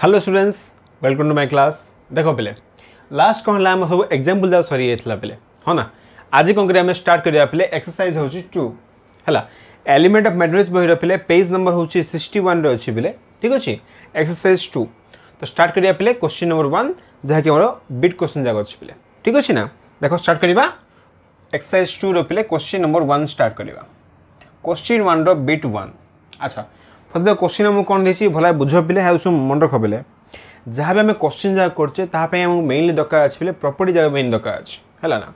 Hello students welcome to my class ଦେଖ ପିଲେ last କ'ଣ ହେଲା ଆମର ସବୁ ଏକ୍ଜାମ୍ପଲ୍ ଯାକ ସରିଯାଇଥିଲା ପିଲେ ହଁ ନା ଆଜି କ'ଣ କରିବା ଆମେ ଷ୍ଟାର୍ଟ କରିବା ପିଲେ ଏକ୍ସରସାଇଜ୍ ହେଉଛି ଟୁ ହେଲା ଏଲିମେଣ୍ଟ ଅଫ୍ ମ୍ୟାଟ୍ରିକ୍ସ ବହିର ପିଲେ ପେଜ୍ ନମ୍ବର ହେଉଛି ସିକ୍ସଟି ୱାନ୍ରେ ଅଛି ପିଲେ ଠିକ୍ ଅଛି ଏକ୍ସରସାଇଜ୍ ଟୁ ତ ଷ୍ଟାର୍ଟ କରିବା ପିଲେ କ୍ୱେଶ୍ଚିନ୍ ନମ୍ବର ୱାନ୍ ଯାହାକି ଆମର ବିଟ୍ କ୍ୱେଶ୍ଚିନ୍ ଯାକ ଅଛି ପିଲେ ଠିକ୍ ଅଛି ନା ଦେଖ ଷ୍ଟାର୍ଟ କରିବା ଏକ୍ସରସାଇଜ୍ ଟୁର ପିଲେ କ୍ୱେଶ୍ଚିନ୍ ନମ୍ବର ୱାନ୍ ଷ୍ଟାର୍ଟ କରିବା କ୍ୱେଶ୍ଚିନ୍ ୱାନ୍ର ବିଟ୍ ୱାନ୍ ଆଚ୍ଛା ଫାଷ୍ଟ ଦେଖ କୋଶ୍ଚିନ୍ ଆମକୁ କ'ଣ ଦେଇଛି ଭଲ ବୁଝ ପିଲେ ଆଉ ସବୁ ମନେ ରଖ ପିଲେ ଯାହା ବି ଆମେ କୋଶ୍ଚିନ୍ ଯାହା କରୁଛେ ତାହା ପାଇଁ ଆମକୁ ମେନ୍ଲି ଦରକାର ଅଛି ବୋଲେ ପ୍ରପର୍ଟି ଜାଗା ମେନ୍ ଦରକାର ଅଛି ହେଲା ନା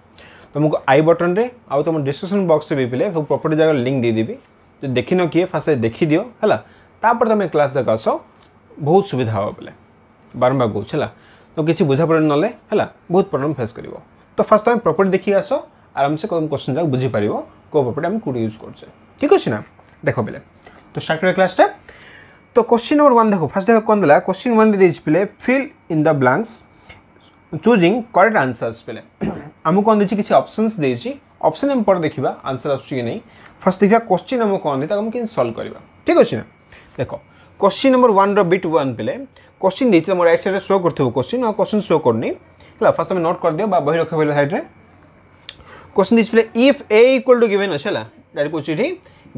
ତୁମକୁ ଆଇ ବଟନ୍ରେ ଆଉ ତୁମ ଡିସ୍କ୍ରିପସନ୍ ବକ୍ସରେ ବି ପିଲେ ସବୁ ପ୍ରପର୍ଟି ଜାଗାର ଲିଙ୍କ୍ ଦେଇଦେବି ଯଦି ଦେଖିନ କିଏ ଫାଷ୍ଟ ଦେଖିଦିଅ ହେଲା ତାପରେ ତୁମେ କ୍ଲାସ୍ ଯାକ ଆସ ବହୁତ ସୁବିଧା ହେବ ବୋଲେ ବାରମ୍ବାର କହୁଛି ହେଲା ତ କିଛି ବୁଝାପଡ଼ ନହେଲେ ହେଲା ବହୁତ ପ୍ରୋବ୍ଲେମ୍ ଫେସ୍ କରିବ ତ ଫାଷ୍ଟ ତୁମେ ପ୍ରପର୍ଟି ଦେଖିକି ଆସ ଆରାମସେ ତୁମ କୋଶ୍ଚିନ୍ ଯାକ ବୁଝିପାରିବ କେଉଁ ପ୍ରପର୍ଟି ଆମେ କେଉଁଠି ୟୁଜ୍ କରୁଛେ ଠିକ୍ ଅଛି ନା ଦେଖ ପିଲେ তো স্টার্ট করে ক্লাসটা তো কোশ্চিন নম্বর ওয়ান দেখো ফার্স্ট দেখো কোন বেলা কোশ্চিন ওয়ান দিয়ে display fill in the blanks choosing correct answers পেলে আমি কোন দিয়েছি কিছু অপশনস দিয়েছি অপশন আমি পরে দেখিবা আনসার আসছে কি নেই ফার্স্ট দেখিবা কোশ্চিন আমি কোন দিয়ে তাকে আমি কিন্তু সলভ করা ঠিক আছে না দেখো কোশ্চিন নম্বর ওয়ানর বিট ওয়ান পেলে কোশ্চিন দিয়েছি তোমার রাইট সাইডে শো করতে হবে কোশ্চিন আর কোশ্চিন শো করনি ହେଲା ଫାର୍ଷ୍ଟ ତମେ ନୋଟ୍ କରିଦିଅ ବା ବହି ରଖିବ ସାଇଡ଼୍ରେ କୋଶ୍ଚିନ୍ ଦେଇଛି ପିଲା if A equal to given ଅଛି ହେଲା ଡାଇରେକ୍ଟ କହୁଛି ଏଠି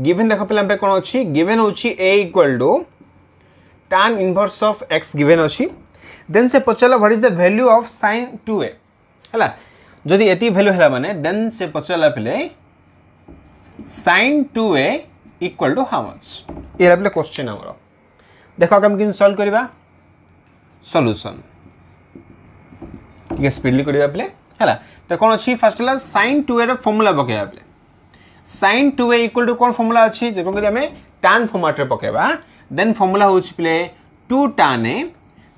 गिवेन देखा पे कौन अच्छी गिवेन हूँ A equal to tan inverse of x given अछि देन से पचला what is the value of sin 2a हला जदि एति वैल्यू हला माने देन से पचला पले sin 2a equal to how much A रबले क्वेश्चन हमरो देखो हम किन सॉल्व करबा सॉल्यूशन ठीक है स्पीडली करबा पले हला तो कोन अछि फर्स्ट हला sin 2a रो फार्मूला बकेया पले sine two A equal to কোণ ফর্মুলা অছি যেরকম যদি আমি টান ফর্মাটরে পকাইবা দেন ফর্মুলা হচ্ছে পিলে two tan A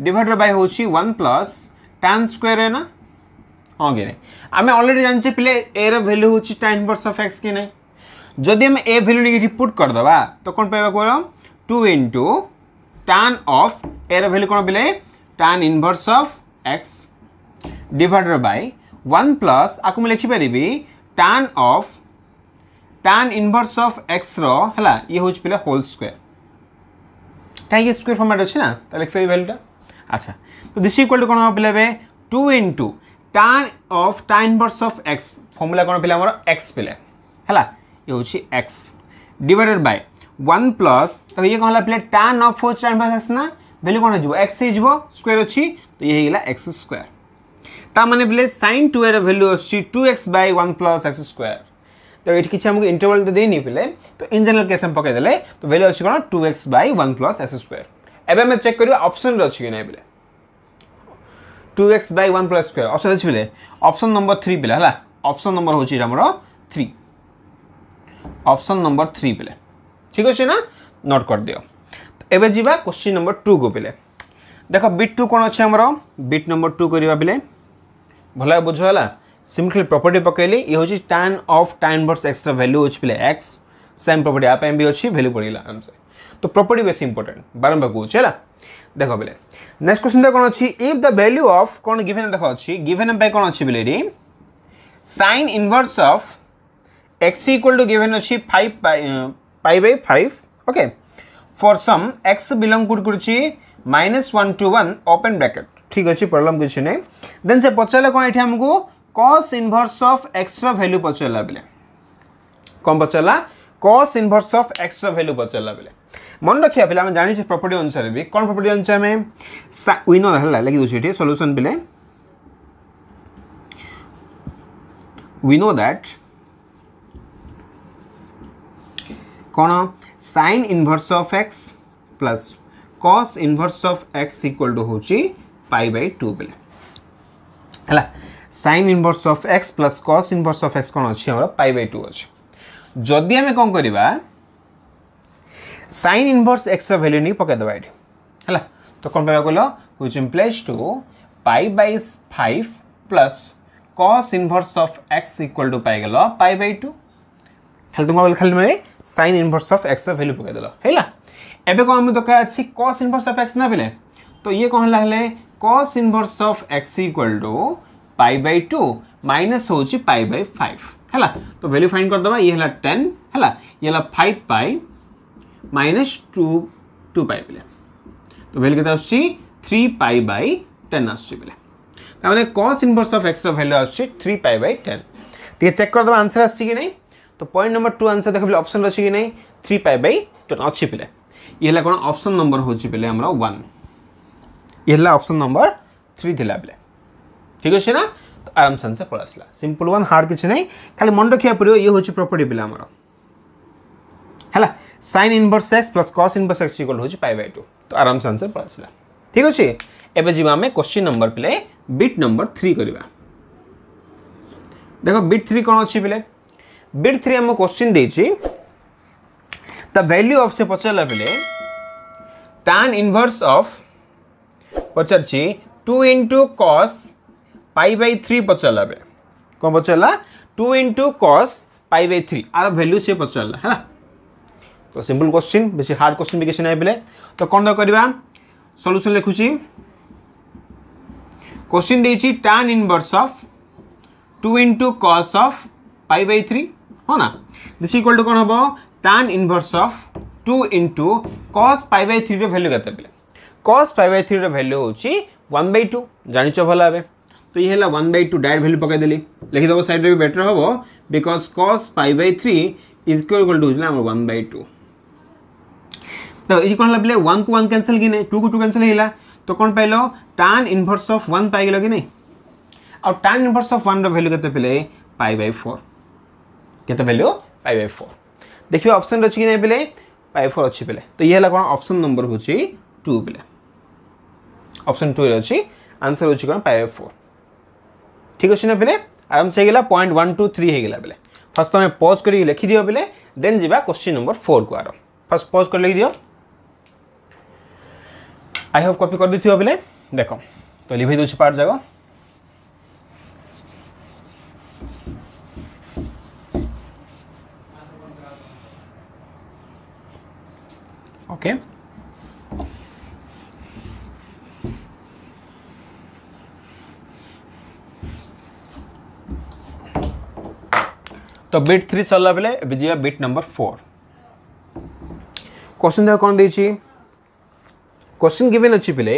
divided by হচ্ছে one plus tan square A না ହଁ କି ନାହିଁ ଆମେ ଅଲରେଡ଼ି ଜାଣିଛେ ପିଲେ ଏର ଭ୍ୟାଲ୍ୟୁ ହେଉଛି ଟାଇମ୍ ବର୍ଷ ଅଫ୍ ଏକ୍ସ କି ନାହିଁ ଯଦି ଆମେ ଏ ଭ୍ୟାଲ୍ୟୁ ନେଇକି ରିପୁଟ୍ କରିଦେବା ତ କ'ଣ ପାଇବା କହିଲ ଟୁ ଇଣ୍ଟୁ ଟାନ୍ ଅଫ୍ ଏର ଭ୍ୟାଲ୍ୟୁ କ'ଣ ପିଲେ tan inverse of X divided by one plus ଆକୁ ମୁଁ ଲେଖିପାରିବି tan of tan inverse of x रो हला ये होच पिला होल स्क्वायर कहीं स्क्वायर फॉर्मेट अछि ना त तो लिख फेरी वैल्यूटा अच्छा तो दिस इक्वल टू कोन हो पिला by 2 into tan of tan inverse of x formula कोन पिला हमर x पिला हला ये होछि एक्स डिवाइडेड बाय 1 प्लस तो ये कोन हला पिला tan of हो tan inverse एक्स ना वैल्यू कोन हो एक्स हे जबो स्क्वायर अछि तो ये हेला एक्स स्क्वायर ता माने पिले sin 2 रे वैल्यू अछि 2x 1 प्लस x स्क्वायर तो ये किसी हमको इंटरवल तो दे तो तो नहीं तो इन जेनेल केस आम पकईदे तो भैल्यू अच्छी कौन two X by one plus X square एवं आम चेक कर अप्सन अच्छी कि नहीं पे two X by one plus square option अच्छी पे अप्सन नंबर थ्री पे है অপশন নম্বর হচ্ছে এটা আমার থ্রি অপশন নম্বর থ্রি পেলে ঠিক আছে না নোট করদিও এবে যা কোশ্চিন নম্বর টু কু পেলে দেখ বিট টু কোণ অছে আমার বিট নম্বর টু করা পেলে ভালো বুঝ হলা सिम्पली प्रपर्ट पकड़े ये हूँ टान अफ टाइम वर्स एक्सट्रा भैल्यू अच्छे पे एक्स सेम प्रपर्ट या भी अच्छी भैल्यू पड़ेगा से तो प्रपर्ट बेस इंपोर्टाट बारंबार कौन है देख बोले नेक्स्ट क्वेश्चन कौन अच्छी इफ द भैल्यू अफ कौन गिभेन देख अच्छी गिभेन कौन अच्छी बोले sine inverse of X equal to given अच्छी five pi by five okay for some X belong कर minus one to one open bracket ठीक अच्छे प्रोब्लम किसी ना देन से पचारे कौन ये आमको कस इनभर्स अफ एक्सर भैल्यू पचारा बेले कौन पचारा कस इनभर्स अफ एक्सर भैल्यू पचारा बेले मन रखा पे आम प्रपर्ट अनुसार भी कौन प्रपर्ट अनुसार आम विनर है लिखि दूसरे सल्यूसन बेले we know that कौन sin inverse of X plus cos inverse of X equal to हूँ पाई बै टू बेले है sine inverse of x plus cos inverse of X कौन अच्छे पाई बै टू अच्छे जदि आम कौन कर सैन इनवर्स एक्स भैल्यू नहीं पकईदे ये है तो कौन पाया कहल whose implies two pi by five plus cos inverse of X equal to pi pi by two खाली तुम खाली मिले sine inverse of X value पकईदे है एवं कौन आम दरकार अच्छे कस इनवर्स अफ एक्स ना तो ये कौन है cos inverse of X equal to pi by two minus हूँ पाई बै फाइव है तो वैल्यू फाइंड करदे ये है टेन है ये five pi minus two two pi बेले तो भैल्यू के थ्री पाई बै टेन आसने cos inverse of X value three pi by ten टे चेक करदे आंसर आसी ना तो पॉइंट नंबर टू आंसर देख पे अप्सन अच्छी कि ना थ्री पाई बै टेन अच्छी पे ये कौन अप्सन नंबर हूँ पे आम वन ये है अप्सन नंबर थ्री थी बेले ठीक अच्छे ना तो आराम से पलसला सिंपल वन हार्ड किसी ना खाली मन रखा पड़ो ये हूँ प्रपर्टी पी आमर है sine inverse x plus cos inverse X equal हो टू तो आराम से आंसर पलसला ठीक अच्छे एवं जीवा क्वेश्चन नंबर पे बिट नंबर थ्री करवा देख बिट थ्री कौन अच्छी पे बिट थ्री आम क्वेश्चन दे वैल्यू अफ से पचारा बेले टैन इनवर्स अफ पचार two into cos pi by three पचारा कौन पचारा two into cos pi by three आर भैल्यू सी पचारा है तो सिंपल क्वेश्चन बेस हार्ड क्वेश्चन भी किसी ना बोले तो कौन करवा सल्यूसन लिखुची क्वेश्चन देखिए tan inverse of two into cos of pi by three हाँ ना दिस इक्वल टू कौन हम tan inverse of two into cos pi by three value के कस पाई बै थ्री रैल्यू हूँ वन बै टू जान भल भाव तो ये है one by two direct value पकईदेली लिखिदेव सैड्रे भी बेटर हम because cos five by three is equal to आम वन बै टू तो ये कौन बोले वन को वन तो कैनसल कि नहीं टू को टू कैनसल होगा तो कौन पाइल टान इनभर्स अफ वन पाइल कि नहीं आउ टान इनभर्स अफ वन रैल्यू के पे पाइ बै फोर के भैल्यू पाइ बै फोर देखिए ऑप्शन अच्छे कि नहीं पे पाइ फोर अच्छी पे तो ये कौन ऑप्शन नंबर हूँ टू पे ऑप्शन टू अच्छी आंसर हूँ कौन पाइ बै फोर ठीक अच्छे ना बोले आराम से होगा पॉइंट वन टू थ्री होगा बोले फास्ट तुम्हें पज कर लिखिद बोले देन जा क्वेश्चन नंबर फोर को आर फास्ट पज कर लिखिद आई हव कपी कर दे बोले देख तो लिभ पार्ट जाक ओके okay. तो ବିଟ୍ ଥ୍ରୀ ସରିଲା ବେଲେ ଏବେ ଯିବା ବିଟ୍ ନମ୍ବର ଫୋର୍ କ୍ୱେଶ୍ଚିନ୍ ଦେଖ କ'ଣ क्वेश्चन गिवेन अच्छी पिले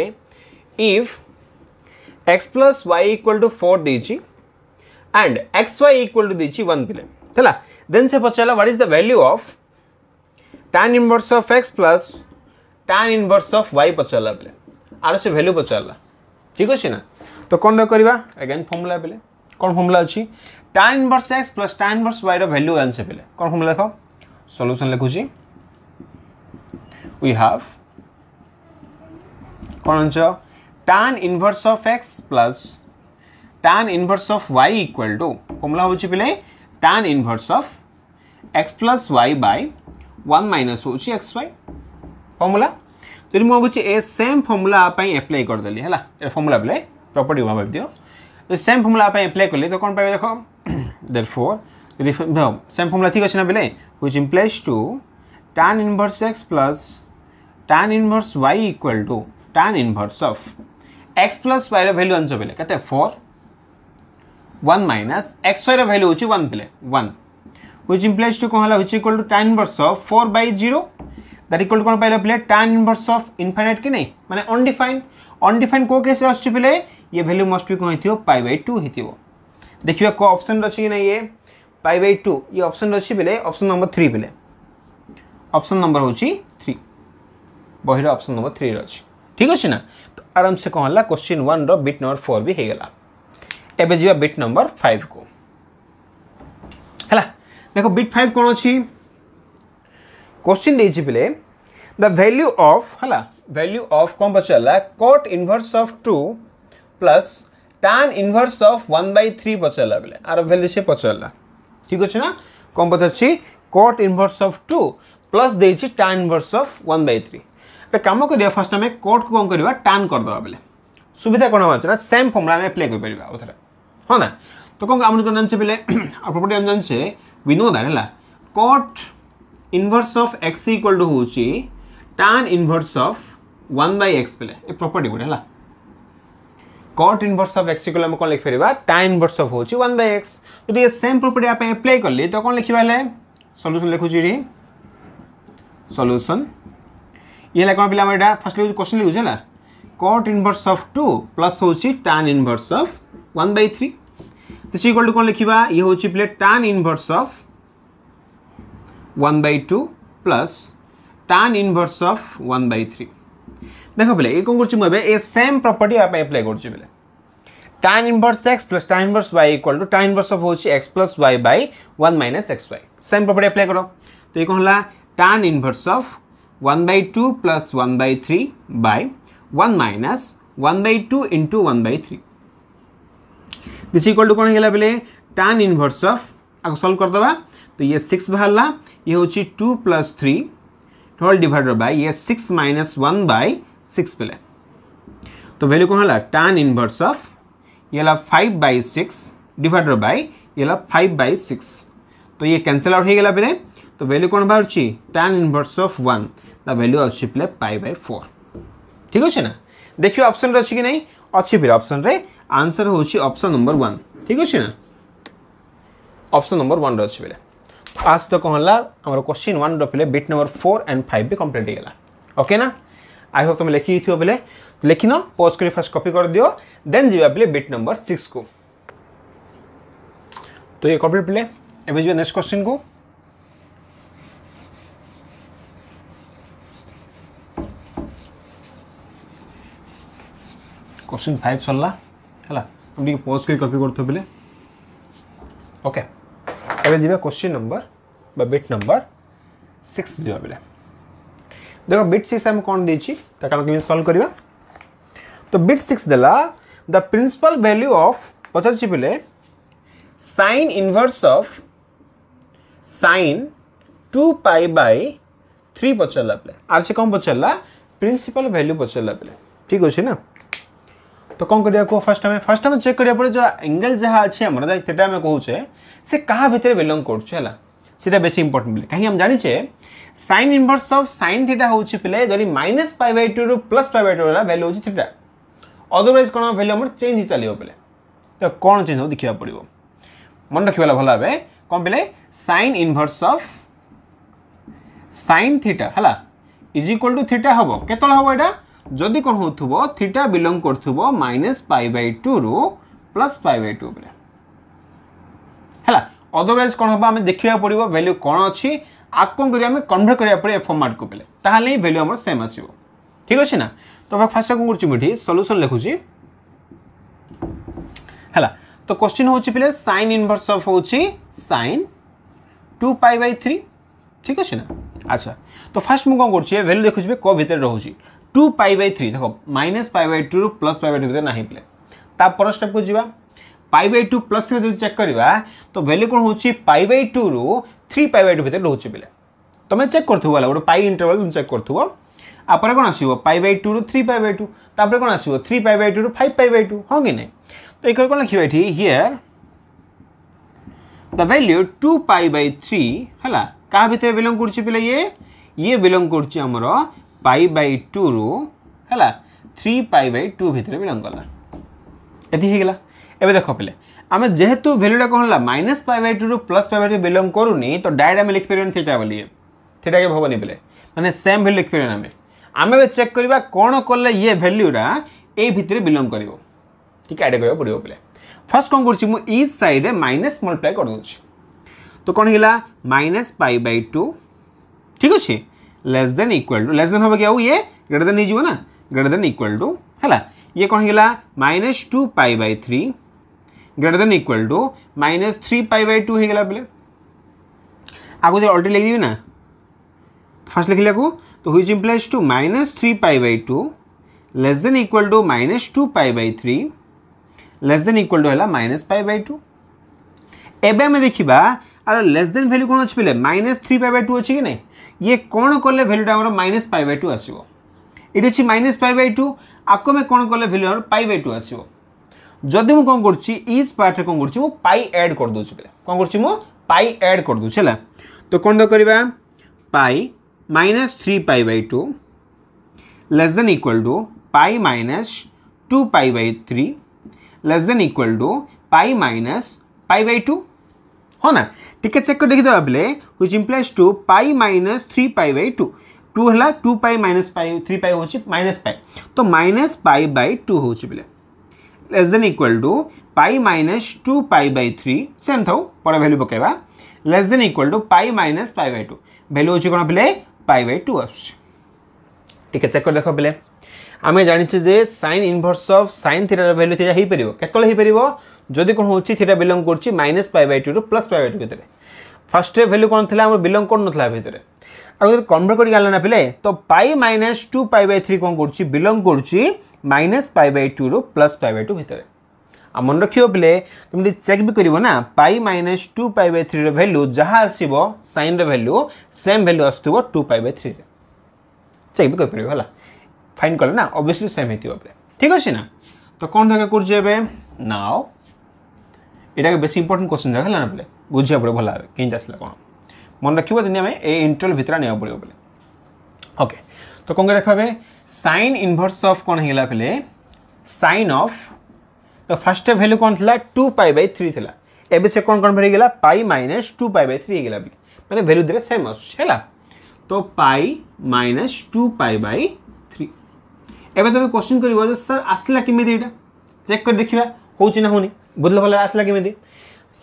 if x plus y equal to four देची and x y equal to देची वन पिले है देन से पचारा what is the value of tan inverse of x plus tan inverse of y पचारा पिले आर से वैल्यू पचारा ठीक अच्छे ना तो कौन करवा अगेन फर्मूला पिले कौन फर्मूला अच्छी tan inverse x plus tan inverse y ର value ଜାଣିଛେ ପିଲେ कौन ଫର୍ମୁଲା ଦେଖ ସଲ୍ୟୁସନ୍ ଲେଖୁଛି वी हैव कौन tan inverse of x plus tan inverse of y equal to formula हो पे tan inverse of x plus y by one minus हो एक्स वाई फर्मूला तो ये मुझे कहे ए सेम फर्मूला एप्लाय करदेली है फर्मूला बोले प्रपर्ट भाव दि तो सेम फर्मूला एप्लाय कले तो कौन पाइबे देखो therefore no, same formula thik আছে না বেলে which implies to tan inverse x plus tan inverse y equal to tan inverse of x plus y ra value ଆଣିଛ bele କେତେ 4 1 minus x y ra value ହେଉଛି 1 bele 1 which implies to কোন which equal to tan inverse of 4 by 0 that equal to kon পাইলা bele tan inverse of infinite ki nahi mane undefined undefined ko case ra आछि bele ये value must be कोन हिथियो pi by 2 हिथियो देखिए को option रची ना ये पाई बै टू ये ऑप्शन अच्छी बेले ऑप्शन नंबर थ्री बेले ऑप्शन नंबर हूँ थ्री बहर ऑप्शन नंबर थ्री अच्छे ठीक अच्छे ना तो आराम से कौन है क्वेश्चन वन रिट नंबर फोर भी होगा एवं जी बिट नंबर फाइव को है देख बिट फाइव कौन अच्छी क्वेश्चन दे बिले द भैल्यू अफ है वैल्यू अफ कौन पचारा cot inverse of two plus tan inverse of 1 by 3 पचारा बेले आर भैल्यू से पचारा ठीक अच्छे ना कौन पचार cot inverse of 2 प्लस दे tan inverse of 1 by 3 तो कम कर फास्ट आम cot को कौन करवा tan करदे बेले सुविधा कौन हम सेम फर्मुला आम एप्लाए कर आउे हाँ ना तो कौन आम कौन जानचे पे प्रपर्टी आम जानचे वी नो दैट है cot inverse of x equal to हूँ tan inverse of 1 by x पे प्रपर्टी गोटे है कट इनवर्स अफ एक्स को कौन लिखिपर टाइम इनवर्स अफ हूँ वन बै एक्स जो ये सेम प्रपर्टी आप एप्लाय कल तो कौन लिखा सल्यूसन लिखुच सल्यूसन ये तो कौन पे फास्ट लिखे क्वेश्चन लिखुच है cot inverse of two plus हूँ tan inverse of one by three तो सी कल कौन लिखा ये हूँ पे tan inverse of one by two plus tan inverse of one by three देख पे ये कौन कर सेम प्रपर्टी आप एप्लाय कर tan inverse x plus tan inverse y equal to tan inverse of हूँ x plus y by one minus x y same property apply कर तो ये कौन है tan inverse of one by two plus one by three by one minus one by two into one by three this equal to कौन है टाइन inverse of आपको solve करदे तो ये सिक्स बाहर ये हूँ टू प्लस थ्री टोल डिड बै ये six minus one by six पे लें तो वैल्यू कौन है टैन इनवर्स ऑफ ये five by six divided by ये फाइव बाई सिक्स तो ये कैंसल आउट हो गला तो वैल्यू कौन बाहर tan inverse of one the value अच्छी पे पाई बाई फोर ठीक अच्छे ना देखिए ऑप्शन अच्छी कि नहीं अच्छी पे ऑप्शन रे आंसर हूँ ऑप्शन नंबर वन ठीक अच्छे ना ऑप्शन नंबर वन अच्छी पे आज तो कौन है क्वेश्चन वन रे bit number four and five भी कम्प्लीट होगा ओके ना आई होप तुम लिखी थो बोले लिखिन पोज कर फास्ट कपी कर दियो देन जावा बोले बिट नंबर सिक्स को तो ये कम्प्लीट बोले एवं जी नेक्स्ट क्वेश्चन को क्वेश्चन फाइव सरला है टे पोज कर कपी कर बोले ओके एवं जी क्वेश्चन नंबर बा बिट नंबर सिक्स जावा बोले দেখ বিট সিক্স আমি କ'ଣ ଦେଇଛି ତାକୁ ଆମେ କେମିତି ସଲ୍ଭ କରିବା ତ ବିଟ୍ ସିକ୍ସ ଦେଲା ଦ ପ୍ରିନ୍ସିପାଲ୍ ଭ୍ୟାଲ୍ୟୁ ଅଫ୍ ପଚାରୁଛି ପିଲେ sine inverse of sine two pi by three পচারা পিলে আর সে কম পচারা প্রিন্সিপাল ভ্যালু পচারা পিলে ঠিক আছে না তো কম করা কুহ ফার্স্ট আমি ফার্স্ট আমি চেক করা পরে যে এঙ্গেল যা আছে আমার সেটা আমি কুচে সে কাহা ভিতরে বিলং করছে হ্যাঁ সেটা বেশি ইম্পর্টেন্ট পিলে কাহি আমি জানিছে sine inverse of sine theta হচ্ছে পিলে যদি মাইনাস পাই বাই টু রু প্লস পাই বাই টু হল ভ্যালু হচ্ছে থিটা অদরওয়াইজ কোণ ভ্যালু আমার চেঞ্জ হয়ে চালিব পিলে তো কোণ চেঞ্জ হব দেখা পড়ব মনে রাখবে ভালো ভাবে কম পিলে sine inverse of sine theta হলা ইজ ইকুয়াল টু থিটা হব কেতবে হব এটা যদি কোণ হোথব থিটা বিলং করুব মাইনাস পাই বাই টু রু প্লস পাই বাই টু বেলে হ্যাঁ ଅଦରୱାଇଜ୍ କ'ଣ ହେବ ଆମେ ଦେଖିବାକୁ ପଡ଼ିବ ଭ୍ୟାଲ୍ୟୁ କ'ଣ ଅଛି ଆକୁ କ'ଣ କରିବା ଆମେ କନଭର୍ଟ କରିବା ପରେ ଏ ଫର୍ମାଟ୍କୁ ବେଲେ ତାହେଲେ ହିଁ ଭ୍ୟାଲ୍ୟୁ ଆମର ସେମ୍ ଆସିବ ଠିକ୍ ଅଛି ନା ତ ଫାର୍ଷ୍ଟ କ'ଣ କରୁଛି ମୁଁ ଏଠି ସଲ୍ୟୁସନ୍ ଲେଖୁଛି ହେଲା ତ କୋଶ୍ଚିନ୍ ହେଉଛି ପିଲେ ସାଇନ୍ ଇନଭର୍ସ ଅଫ୍ ହେଉଛି sine two pi by three ঠিক আছে না আচ্ছা তো ফার্স্ট মু কম করছি ভ্যালু দেখুছি কো ভিতরে রয়েছে টু পাই বাই থ্রি দেখো minus pi by two plus pi by two ভিতরে না হইলে তাপর স্টেপকে যা पाई बै टू प्लस जब चेक करवा तो भैल्यू कौन हो पाई बै टू रु थ्री पाई बै टू भेजे रोच पे तुम चेक कर गोटे पाई इंटरवल तुम चेक कर आपरे कौन आसो पाई बै टू रु थ्री पाई बै टू तापर कौन आसो थ्री पाई बै टू रु फाइव पाई बै टू हाँ कि नहीं तो एक कौन लिखे ये here the value two pi by three है क्या भितर बिलंग कर पे ये ये बिलंग कर पाई बै टू रु है थ्री पाई बै टू भितर बिलंग कला ये এবার দেখো পেলে আমি যেহেতু ভ্যালুটা কোন হল মাইনাস ফাইভ বাই টু রু plus five by two belong করুনি তো ডাইরেক্ট আমি লিখিপারিবানি থিটা বলিয়ে থিটাকে ভবানি পেলে মানে সেম ভ্যালু লিখিপারিবানি আমি আমি এবার চেক করা কোণ কলে ইয়ে ভ্যালুটা এই ভিতরে বিলং করব ঠিক আইড করা পড়ব পেলে ফার্স্ট কম করছি মু ইচ সাইডে মাইনাস মল্টিপ্লাই করে দেছি তো কোণ হল মাইনাস পাই বাই টু ঠিক আছে less than equal to less than हम क्या ये ग्रेटर देन हो ना ग्रेटर देन इक्वल टू है ये कौन है minus two pi by three greater than equal to minus three pi by two होगा बेले आगे अल्टे लिखदेवी ना फास्ट लिखला को तो हुई implies two minus three pi by two less than equal to minus two pi by three less than equal to है minus pi by two एवं आम देखा अरे लेस देन भैल्यू कौन अच्छी बोले minus three pi by two अच्छे कि ना ये कौन कले भैल्यूटा आम माइनस पाई बाय टू आसो ये अच्छी माइनस पाई बाय टू आपको आम कौन कले भैल्यू आम पाई टू आसो ଯଦି ମୁଁ କ'ଣ କରୁଛି ଇଜ୍ कौन କ'ଣ କରୁଛି ମୁଁ ପାଇ ଆଡ଼୍ କରିଦେଉଛି ପିଲା କ'ଣ କରୁଛି ମୁଁ ପାଇ ଆଡ଼୍ କରିଦେଉଛି ହେଲା ତ minus three pi by two less than equal to pi minus two pi by three less than equal to pi minus pi by two हाँ ना टी चेक कर देखीदेवा हुई implies two pi minus three pi by two two है two pi minus pi three pi हूँ minus पाई तो minus pi by to हूँ बेले less than equal to pi minus 2 pi by 3 same ଥାଉ ପରେ ଭାଲ୍ୟୁ ପକାଇବା less than equal to pi minus pi by 2 value ହେଉଛି କ'ଣ ପିଲେ pi by 2 ଆସୁଛି ଟିକେ ଚେକ୍ କରି ଦେଖ ପିଲେ ଆମେ ଜାଣିଛେ ଯେ ସାଇନ୍ ଇନଭର୍ସ ଅଫ୍ ସାଇନ୍ ଥିରାର ଭାଲ୍ୟୁ ଥିରା ହେଇପାରିବ କେତେବେଳେ ହେଇପାରିବ ଯଦି କ'ଣ ହେଉଛି ଥିରା ବିଲଙ୍ଗ କରୁଛି ମାଇନସ୍ ପାଇ ବାଇ ଟୁରୁ ପ୍ଲସ୍ ପାଇ ବାଇ ଟୁ ଭିତରେ ଫାର୍ଷ୍ଟରେ ଭାଲ୍ୟୁ କ'ଣ ଥିଲା ଆମର ବିଲଙ୍ଗ କରୁନଥିଲା ଭିତରେ ଆଉ ଯଦି କନଭର୍ଟ କରିକି ଆଣିଲା ନା ପିଲେ ତ ପାଇ minus two pi by three କ'ଣ କରୁଛି ବିଲଙ୍ଗ କରୁଛି ମାଇନସ୍ ପାଇ ବାଇ ଟୁରୁ ପ୍ଲସ୍ ପାଇ ବାଇ ଟୁ ଭିତରେ ଆଉ ମନେ ରଖିବ ପିଲେ ତୁମେ ଚେକ୍ ବି କରିବ ନା ପାଇ minus two pi Bai ଥ୍ରୀର value ଯାହା ଆସିବ ସାଇନ୍ର ଭ୍ୟାଲ୍ୟୁ ସେମ୍ ଭ୍ୟାଲ୍ୟୁ ଆସୁଥିବ ଟୁ ପାଇ ବାଇ ଥ୍ରୀରେ ଚେକ୍ ବି କରିପାରିବ ହେଲା ফাইন করলে না অবভিয়াসলি সেম হইতে হবে ঠিক আছে না তো কোন দেখা করছে এবে নাও এটাকে বেশি ইম্পর্টেন্ট কোশ্চেন দেখা হল না বলে বুঝিয়া পড়ে ভালো হবে কেন আসলে কোন মনে রাখব যদি আমি এই ইন্টরভেল ভিতরে নেওয়া পড়ব বলে ওকে তো কম দেখা হবে সাইন ইনভর্স অফ কোণ হয়ে পেলে সাইন অফ তো ফার্স্ট ভ্যালু কোণ লা টু পাই বাই থ্রি লা এবে সে কোণ কনভার্ট হয়ে গেলা pi minus two pi by three হয়ে গেলা বলে মানে ভ্যালু দিয়ে সেম আসছে হল তো pi minus two pi by three এবার তুমি কোশ্চিন করব যে স্যার আসলা কমিটি এটা চেক করে দেখা হচ্ছে না হোনি বুঝলে ভালো আসলা কমিটি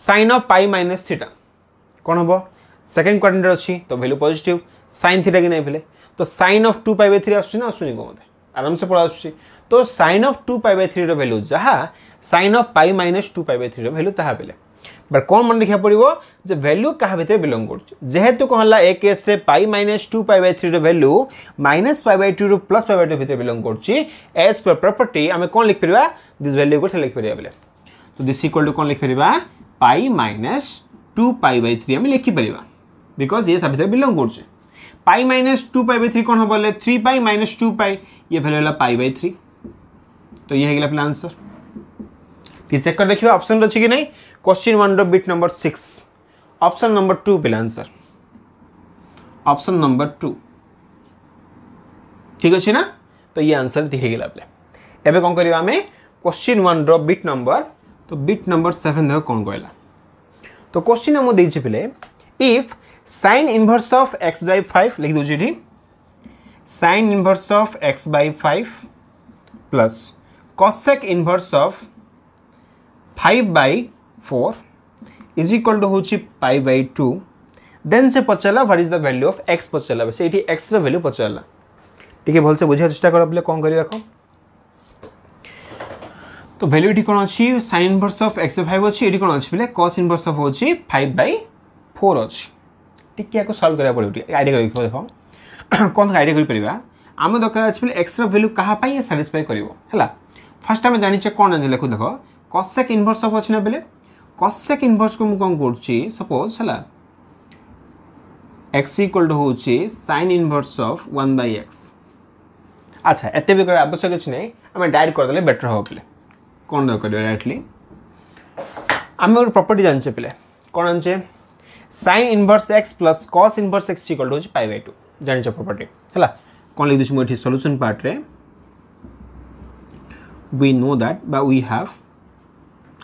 সাইন অফ পাই মাইনাস থ্রিটা কোণ হব सेकेंड क्वाड्रेंट अच्छी तो भैल्यू पजिट सैन थीटा कि नहीं तो sine of two pi by three आस ना आसूनी कौन मत आराम से पढ़ा आसूसी तो sine of two pi by three value जहाँ sine of pi minus two pi by three value ता बट कौन मन रखा पड़ो जो भैल्यू क्या भितर बिलंग करेहतु कहला ला एक case pi minus two pi by three value minus pi by two रू प्लस फाइव बै टू भितर बिलंग कर प्रपर्ट आम कौन लिखिपर दिस् भैल्यू गोटे लिखिपर बोले तो दिस इक्वल टू कौन लिखिपर pi minus two pi by three आम लिखिपरिया बिकज ये भाई बिलंग कर pi minus two pi by three कौन हम बोले three pi minus two pi ये भले है पाई बै थ्री तो ये है अपना आंसर फिर चेक कर देखिए ऑप्शन अच्छे कि नहीं क्वेश्चन वन रिट number six option number two पे आंसर ऑप्शन नंबर टू ठीक अच्छे ना तो ये आंसर देखिए अपने एवं कौन करवा आम क्वेश्चन वन रिट नंबर तो बिट नंबर सेवेन देख कौन कहला तो क्वेश्चन मुझे पे if sine inverse of x by five लिख दो जी sine inverse of x by five plus cosec inverse of five by four is equal to हूँ पाई बै टू देन से पचारा what is the value of x पचारा से x value पचारा T से बुझा चेस्ट कर बोले कौन कर तो भैल्यू ये कौन अच्छी sine inverse of x five अच्छी ये कौन अच्छी बोले कस इनवर्स अफ हूँ फाइव बै फोर अच्छी ଟିକିଏ ୟାକୁ ସଲ୍ଭ କରିବାକୁ ପଡ଼ିବ ଆଇଡ଼ିଆ କରିକି ଦେଖ କ'ଣ ଆଇଡ଼ିଆ କରିପାରିବା ଆମ ଦରକାର ଅଛି ବୋଲି ଏକ୍ସଟ୍ରା ଭ୍ୟାଲ୍ୟୁ କାହା ପାଇଁ ସାଟିସ୍ଫାଏ କରିବ ହେଲା ଫାର୍ଷ୍ଟ ଆମେ ଜାଣିଛେ କ'ଣ ଜାଣିଛେ ଲେଖୁ ଦେଖ କସେକ୍ ଇନଭର୍ସ ଅଫ୍ ଅଛି ନା ବେଲେ କସେକ୍ ଇନଭର୍ସକୁ ମୁଁ କ'ଣ କରୁଛି ସପୋଜ୍ ହେଲା এক্স ইকুয়াল টু হচ্ছে sine inverse of one by x আচ্ছা এত বি করার আবশ্যক কিছু নাই আমি ডাইরেক্ট করেদেলে বেটর হব পিলে কোণ দরকার ডাইরেক্টলি আমি গোটে প্রপর্টি জানছে পিলে কোণ জানছে sine inverse x plus cos inverse x equal to হচ্ছে পাই বাই টু জানিছ প্রপার্টি হল কম লিখিদেছি মু এটি সলুসন পার্টরে উই নো দ্যাট বা উই হ্যাভ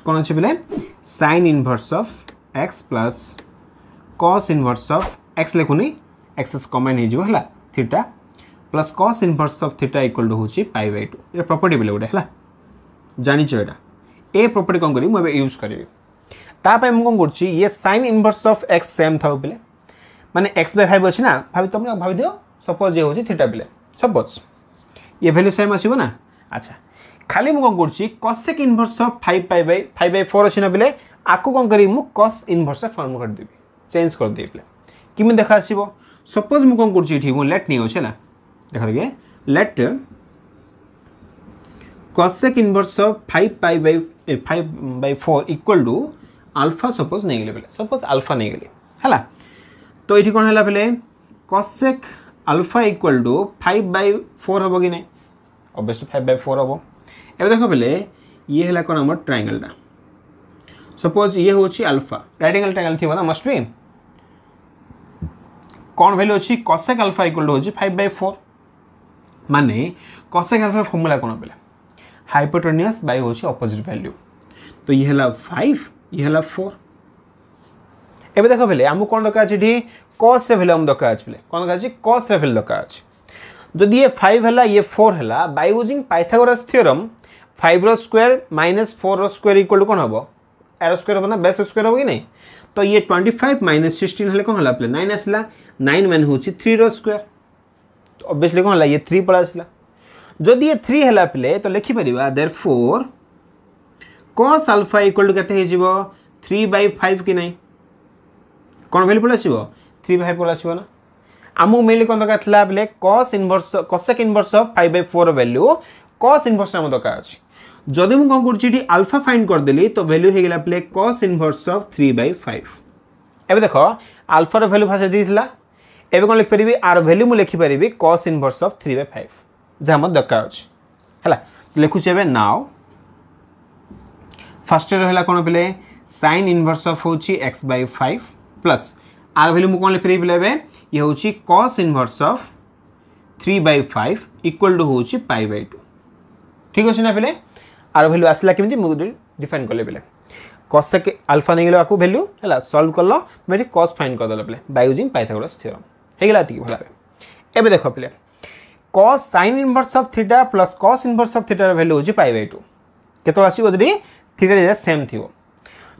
কোণ অছে বেলে sine inverse of x plus cos inverse of x লেখুনি এক্সেস কমাইন হয়ে যাব হল theta plus cos inverse of theta equal to হচ্ছে পাই বাই টু এটা প্রপার্টি বেলে গোটে হল জানিছ এটা এ প্রপার্টি কম করি মু এবে ইউজ করিবি তাপাই মু কম করছি ইয়ে sine inverse of x same থাকু বেলে মানে এক্স বাই ফাইভ অছি না ভাবি তুমি ভাবি দিও সপোজ ইয়ে হচ্ছে থিটা বেলে সপোজ ইয়ে ভ্যালু সেম আসব না আচ্ছা খালি মু কম করছি কসেক ইনভর্স অফ ফাইভ পাই বাই ফাইভ বাই ফোর অছি না বেলে আকু কম করি মু কস ইনভর্স অফ ফর্ম করিদেবি চেঞ্জ করিদেবি বেলে কেমি দেখা আসব সপোজ মু কম করছি এটি মু লেট নিয়ে আছে না দেখা দেখে let cosec inverse of 5 pi by uh, 5 by 4 equal to alpha suppose নেইগলে বেলে সপোজ আলফা নেইগলে হলা ତ ଏଠି କ'ଣ ହେଲା ବେଲେ cosec alpha equal to five by four ହେବ କି ନାହିଁ ଅବଶ୍ୟ ଫାଇଭ୍ ବାଇ ଫୋର୍ ହେବ ଏବେ ଦେଖ ବେଲେ ଇଏ ହେଲା କ'ଣ ଆମର ଟ୍ରାଙ୍ଗେଲ୍ଟା ସପୋଜ୍ ଇଏ ହେଉଛି ଆଲଫା ରାଇଟ୍ ଆଙ୍ଗେଲ୍ ଟ୍ରାଙ୍ଗେଲ୍ ଥିବ ନା ମଷ୍ଟ ବି କ'ଣ ଭାଲ୍ୟୁ ଅଛି କସେକ୍ ଆଲଫା ଇକ୍ୱାଲ୍ ଟୁ ହେଉଛି ଫାଇଭ୍ ବାଇ ଫୋର୍ ମାନେ କସେକ୍ ଆଲଫାର ଫର୍ମୁଲା କ'ଣ ବେଲେ ହାଇପୋଟୋନିୟସ୍ ବାଇ ହେଉଛି ଅପୋଜିଟ୍ ଭାଲ୍ୟୁ ତ ଇଏ ହେଲା ଫାଇଭ୍ ये है फोर এবে দেখো বেলে আমি কোণ দরকার আছে এটি কসরে ভ্যালু দরকার আছে বেলে কোণ দরকার আছে কসরে ভ্যালু দরকার আছে যদি ইয়ে ফাইভ হেলা ইয়ে ফোর হেলা বাই ইউজিং পাইথাগোরাস থিওরম ফাইভর স্কোয়ার মাইনাস ফোরর স্কোয়ার ইকুয়াল টু কোণ হব এর স্কোয়ার হব না বেস স্কোয়ার হব কি না তো ইয়ে টোয়েন্টি ফাইভ মাইনাস সিক্সটিন হলে কোণ হলা বেলে নাইন আসলা নাইন মানে হচ্ছে থ্রির স্কোয়ার অবভিয়াসলি কোণ হলা ইয়ে থ্রি পড়া আসলা যদি ইয়ে থ্রি হেলা বেলে তো লেখিপার দেয়ার four cos alpha equal to କେତେ ହେଇଯିବ থ্রি বাই ফাইভ কি নাই কোণ ভ্যালু পড়ে আসব থ্রি বাই ফাইভ পড়ে আসব না আমি মেনলি কোণ দরকার লা বেলে cos inverse cosec inverse of five by four value cos inverse আমার দরকার আছে যদি মু কোণ করছি এটি আলফা ফাইন্ড করেদেলি তো ভ্যালু হয়ে গেল প্লে cos inverse of three by five এবে দেখ আলফার ভ্যালু ফার্স্ট দিয়েছিল এবে কোণ লিখিপারি আর ভ্যালু মু লিখিপারি cos inverse of three by five যা আমার দরকার আছে হ্যাঁ লিখুছি এবে নাও ଫାର୍ଷ୍ଟରେ ରହିଲା कौन ପିଲେ सैन ଇନଭର୍ସ अफ हूँ एक्स बै फाइव प्लस आर भैल्यू ମୁଁ କ'ଣ ଲେଖିଦେବି ପିଲେ ଏବେ ଇଏ ହେଉଛି cos three by five equal to हूँ पाई बै टू ठीक अच्छे ना पे आर भैल्यू आसला केमी मुझे डिफाइन कले पे से आलफा नहींगल गल आपको भैल्यू है सल्व कल तुम कस फाइन करदेल पे बै यूजिंग पाइथागोरस थ्योरम भल एवं देख पे cos sin inverse of theta plus cos inverse of थीटार भैल्यू हूँ पाई बै टू केत आसो यदि থ্রিটা যেটা সেম থাকবে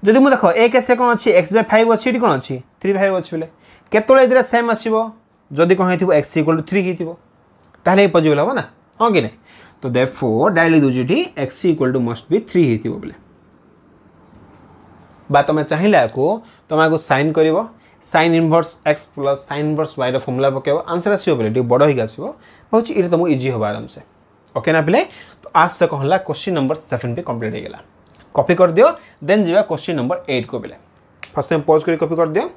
যদি মু দেখ এ কেসে কোণ অছি এক্স বাই ফাইভ অছি এটি কোণ অছি থ্রি ফাইভ অছি বলে কেতবে এদের সেম আসব যদি কোণ হয়েছে এক্স ইকুয়াল টু থ্রি হয়েছিল তাহলে এই পজিবল হব না হ্যাঁ কি না তো দে ফোর ডাইরেক্ট লিখি এটি x equal to must be three হয়েছিল বলে বা তুমি চাহিলে আকু তুমি আকু সাইন করব sin inverse x plus sin inverse ওয়াইর ফর্মুলা পকাইব আনসার আসবে বলে টিকে বড় হয়ে আসব ভাবছি এটা তুমি ইজি হব আরামসে ওকে না পিলে তো আজ তক হল কোশ্চিন নম্বর সেভেন বি কমপ্লিট হয়ে গেলা कपी करदियो देन जावा क्वेश्चन नंबर एट को बेले फर्स्ट टाइम पज कर कपी करदियो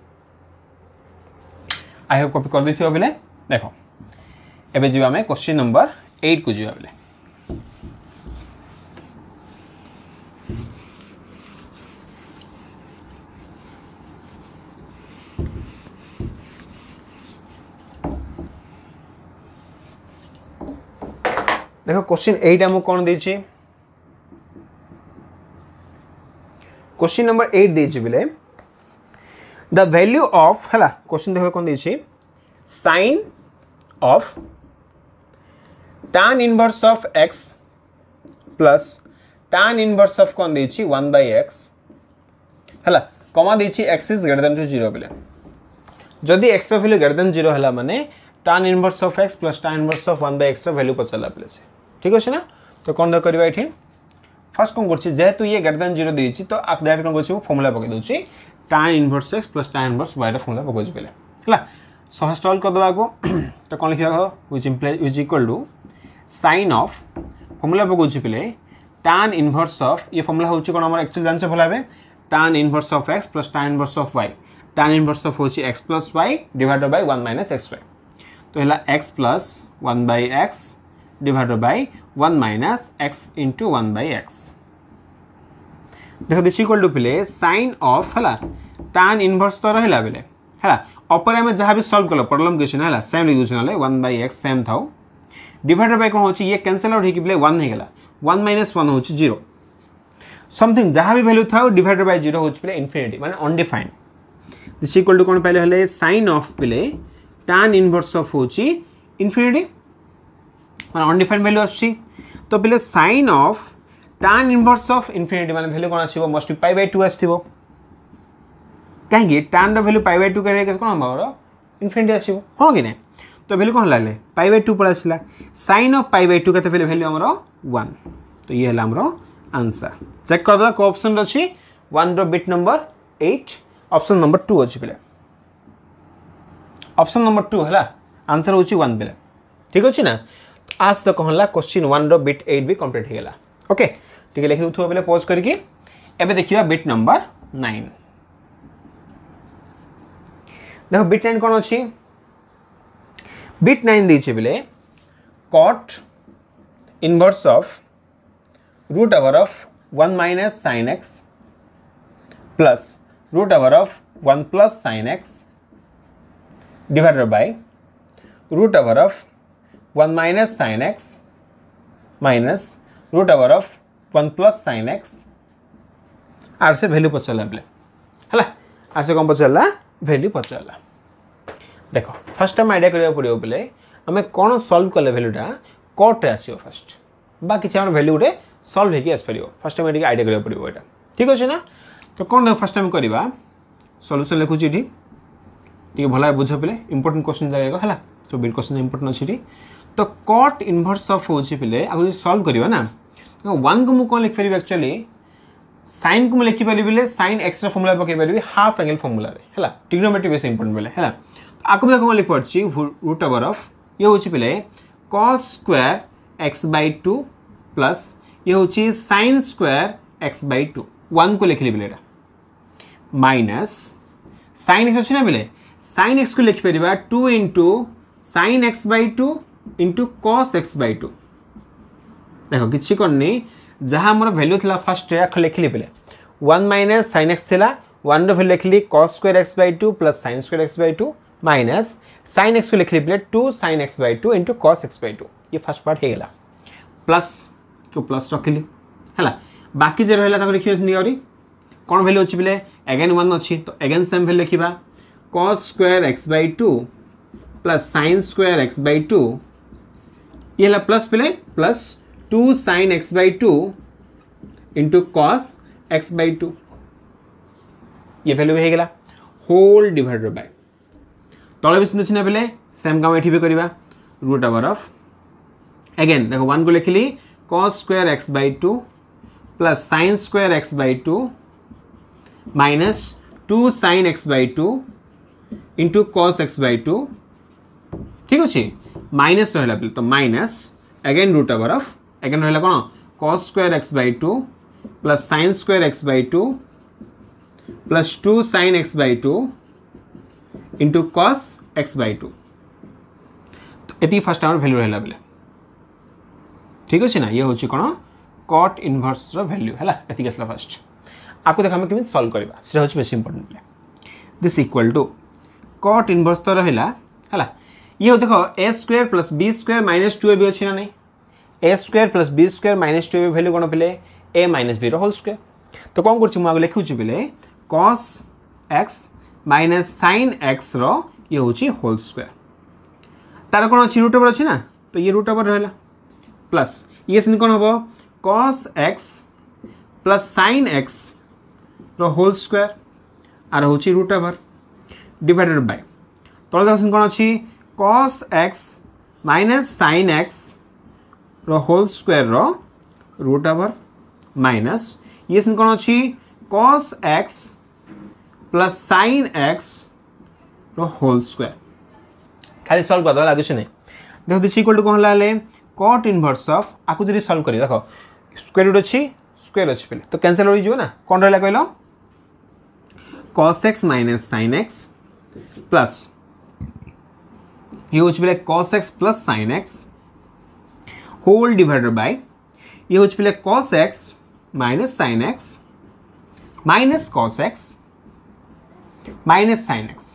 आई होप कपी करदे थियो बेले देख एबे जीवा में क्वेश्चन नंबर एट को जीवा बेले देख क्वेश्चन एट आमको कौन दे क्वेश्चन नंबर एट दे बेले द वैल्यू ऑफ है क्वेश्चन देख कौन दे sin of tan inverse of x plus tan inverse of कौन दे वन बै एक्स है कमा दे x is greater than to zero बोले जदि x value greater than zero मैंने tan inverse of x plus tan inverse of one by x value पचारा बेले ठीक अच्छे ना तो कौन कर फास्ट कौन कर जेहतु ये ग्रेटर दैन जीरो तो आप दैट कौन कर फर्मुला पकई दूसरी tan inverse x plus tan inverse y formula पकई पे सह स्टल करदे तो कौन लिखा हुज equal to sin of formula पकोचे पे टान इनभर्स अफ ये फर्मुला हूँ कौन आम एक्चुअली जान भला tan inverse of x plus tan inverse of y tan inverse of हूँ x plus y divide by one minus x y तो है x plus one by x divided by 1 minus x into one by x देख this equal to पिले sin of है tan inverse तो रहा बेले है अपर आम जहाँ भी सल्व कल प्रोब्लम किसी ना सेम लिख दूसरे वन बै एक्स सेम था डिडेड बै कौन हो ये कैनसल आउट होले वन होगा वन माइनस वन हो जीरो समथिंग जहाँ भी भैल्यू था डिडेड बै जीरो हूँ पे इनफिनिट मैंने अनडिफाइंड दिस इक्वल टू कौन पहले साइन अफ पे टैन इनभर्स अफ हूँ इनफिनिटी मैं अनडिफाइन भैल्यू आस तो पहले sin of tan inverse of infinite मैं भैल्यू कौन आसो मस्ट पाइ बै टू आस कहीं टाइम रैल्यू पाइ बै टू कहे कौन मोर इनफिनिट आस हाँ कि ना तो भैल्यू कौन लगे पाइ बै टू पलैसा sin of pi by two के भैल्यू आम वन तो ये है आंसर चेक करद अप्सन अच्छे वन रिट number eight option number two अच्छे पे अप्सन नंबर टू है आंसर हो ठीक अच्छे ना आस तो हला क्वेश्चन वन रिट एट भी कम्प्लीट होगा ओके टी लिखि दूसरे बोले पोज करके एवं देखा बिट नंबर नाइन देख बिट नाइन कौन अच्छी बिट नाइन दे बोले cot inverse of root over of one minus sin x plus root over of one plus sin x divided by root over of one minus sin x minus root over of one plus sin x आर से value पचारा बेले है are से कौन पचारा value पचारा देख fast time idea करा पड़ो बोले आम कौन सल्व कले भैल्यूटा कट्रे आस फास्ट बाकी किसी भैल्यू गोटे सल्व हो फास्ट आम आइडिया करा पड़ो यहाँ ठीक अच्छे ना तो कौन फास्ट टाइम करवा सल्यूसन लिखुच ये भल बुझ पे क्वेश्चन जगह है तो बिल क्वेश्चन इम्पोर्टां अच्छी तो कट इनभर्स अफ हूँ पे आगे सल्व करवा ना वन को मुझे कौन लिखिपर एक्चुअली सैन को मुझे लिखिपारि बोले सैन एक्सट्रा फर्मुला पकई पारि हाफ एंगल फर्मुला है ट्रिग्नोमेट्री बेस इंपोर्टेंट बोले है आपको मैं कौन लिखिपारे रुट ओवर अफ ये हूँ पे cos square x by two plus ये हूँ sin square x by two one को लिखिली बोले यहाँ माइनस सैन एक्स अच्छे ना बोले सैन एक्स को लिखिपर two into sin x by two into cos x by two ଦେଖ କିଛି କରିନି ଯାହା ଆମର ଭ୍ୟାଲ୍ୟୁ ଥିଲା ଫାର୍ଷ୍ଟ ଆଖ ଲେଖିଲି ପିଲେ ୱାନ୍ ମାଇନସ୍ ସାଇନ୍ ଏକ୍ସ ଥିଲା ୱାନ୍ର ଭ୍ୟାଲ୍ୟୁ ଲେଖିଲି cos square x by two plus sin square x by two minus sin ଏକ୍ସକୁ ଲେଖିଲି ପିଲେ two sin x by two into cos x by two ଇଏ ଫାର୍ଷ୍ଟ ପାର୍ଟ ହେଇଗଲା ପ୍ଲସ୍ ଟୁ ପ୍ଲସ୍ ରଖିଲି ହେଲା ବାକି ଯେ ରହିଲା ତାକୁ ଲେଖିବା ନିଅରି କ'ଣ ଭ୍ୟାଲ୍ୟୁ ଅଛି ପିଲେ ଏଗେନ୍ ୱାନ୍ ଅଛି ତ ଏଗେନ୍ ସେମ୍ ଭ୍ୟାଲ୍ୟୁ ଲେଖିବା cos square x by two plus sin square x by two ये है प्लस पे plus two sin x by two into cos x by two ये भैल्यू गला होल डिडेड बाय तले भी चिन्ह पे सेम काम ये भी करवा रूट आवर अफ एगेन देख वन को लिखिली cos square x by two plus sin square x by two minus to San x by two into cos x by two ঠিক ଅଛି ମାଇନସ୍ ରହିଲା ତ minus again root over of again ରହିଲା କ'ଣ cos square x by two plus sin square x by two plus two sin x by two into cos x by two এটি first আমার value রহলা বেলে ঠিক আছে না ইয়ে হচ্ছে কোণ কট ইনভর্সর ভ্যালু হল এটি আসলা ফার্স্ট আকু দেখ আমি কেমি সলভ করা সেটা হচ্ছে বেশি ইম্পর্টেন্ট বেলে this equal to cot inverse তো রহলা হ্যাঁ ये देख A square plus B square minus two A भी अच्छी ना नहीं A square plus B square minus two A value कौन पे A minus B whole square तो कौन कर लिखुची बोले cos x minus sin x रे हूँ होल स्क्वेयर तार कौन अच्छी रुट ओवर अच्छी ना तो ये रुट ओवर रहा प्लस ये सी कौन हम cos x plus sin x whole square आर हूँ रुट ओवर डिडेड बाय तल देख कौन अच्छी cos x minus sin x whole square root over minus ये कौन अच्छी cos x plus sin x whole square खाली सल्व कर लगुच ना देख दिस इक्वल टू कौन लगा कट इनभर्स अफ आपको जी सल्व कर देख स्क् स्क्वेर अच्छे पहले तो कैनसल हो कौन रहा कह cos x minus sin x plus ये हो चुके cos x plus sin x whole divided by ये हो चुके cos x minus sin x minus cos x minus sin x